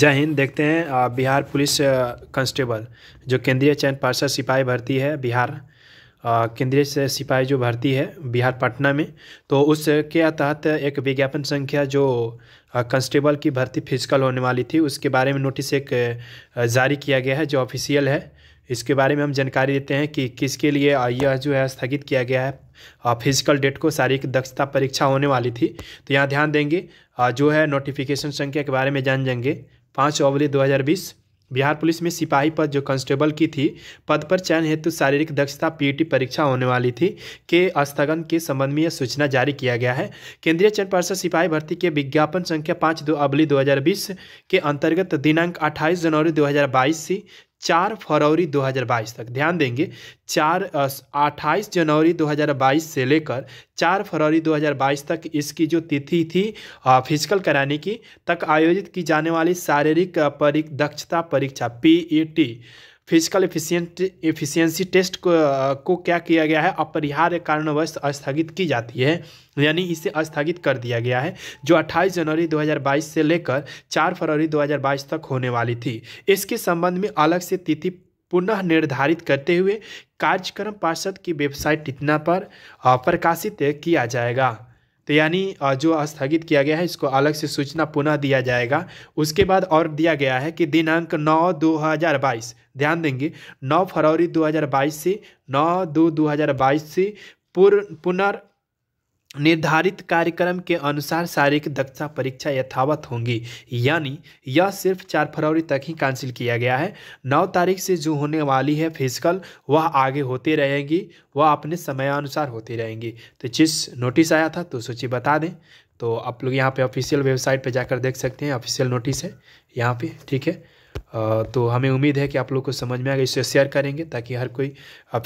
जय हिंद देखते हैं बिहार पुलिस कांस्टेबल जो केंद्रीय चयन पार्षद सिपाही भर्ती है बिहार केंद्रीय से सिपाही जो भर्ती है बिहार पटना में तो उसके तहत एक विज्ञापन संख्या जो कांस्टेबल की भर्ती फिजिकल होने वाली थी उसके बारे में नोटिस एक जारी किया गया है जो ऑफिशियल है इसके बारे में हम जानकारी देते हैं कि किसके लिए यह जो है स्थगित किया गया है फिजिकल डेट को शारीरिक दक्षता परीक्षा होने वाली थी तो यहाँ ध्यान देंगे जो है नोटिफिकेशन संख्या के बारे में जान जाएंगे पाँच अवली बीस बिहार पुलिस में सिपाही पद जो कांस्टेबल की थी पद पर चयन हेतु शारीरिक दक्षता पीटी परीक्षा होने वाली थी के स्थगन के संबंध में यह सूचना जारी किया गया है केंद्रीय चयन पर्षद सिपाही भर्ती के विज्ञापन संख्या पाँच दो अबली 2020 के अंतर्गत दिनांक 28 जनवरी 2022 से चार फरवरी 2022 तक ध्यान देंगे चार अट्ठाईस जनवरी 2022 से लेकर चार फरवरी 2022 तक इसकी जो तिथि थी फिजिकल कराने की तक आयोजित की जाने वाली शारीरिक परी दक्षता परीक्षा P physical efficient efficiency test को, को क्या किया गया है अपरिहार्य कारणवश स्थगित की जाती है यानी इसे स्थगित कर दिया गया है जो 28 जनवरी 2022 से लेकर 4 फरवरी 2022 तक होने वाली थी इसके संबंध में अलग से तिथि पुनः निर्धारित करते हुए कार्यक्रम पार्षद की वेबसाइट इतना पर प्रकाशित किया जाएगा तो यानी जो स्थगित किया गया है इसको अलग से सूचना पुनः दिया जाएगा उसके बाद और दिया गया है कि दिनांक 9 2022 ध्यान देंगे 9 फरवरी 2022 से 9 दो 2022 से पुनर् निर्धारित कार्यक्रम के अनुसार शारीरिक दक्षता परीक्षा यथावत होंगी यानी यह सिर्फ चार फरवरी तक ही कैंसिल किया गया है नौ तारीख से जो होने वाली है फिजिकल वह आगे होती रहेगी वह अपने समयानुसार होती रहेंगी तो जिस नोटिस आया था तो सूची बता दें तो आप लोग यहाँ पे ऑफिशियल वेबसाइट पे जाकर देख सकते हैं ऑफिशियल नोटिस है यहाँ पे ठीक है तो हमें उम्मीद है कि आप लोग को समझ में आएगा इसे शेयर करेंगे ताकि हर कोई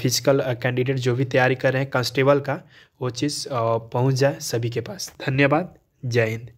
फिजिकल कैंडिडेट जो भी तैयारी कर रहे हैं कांस्टेबल का वो चीज़ पहुँच जाए सभी के पास धन्यवाद जय हिंद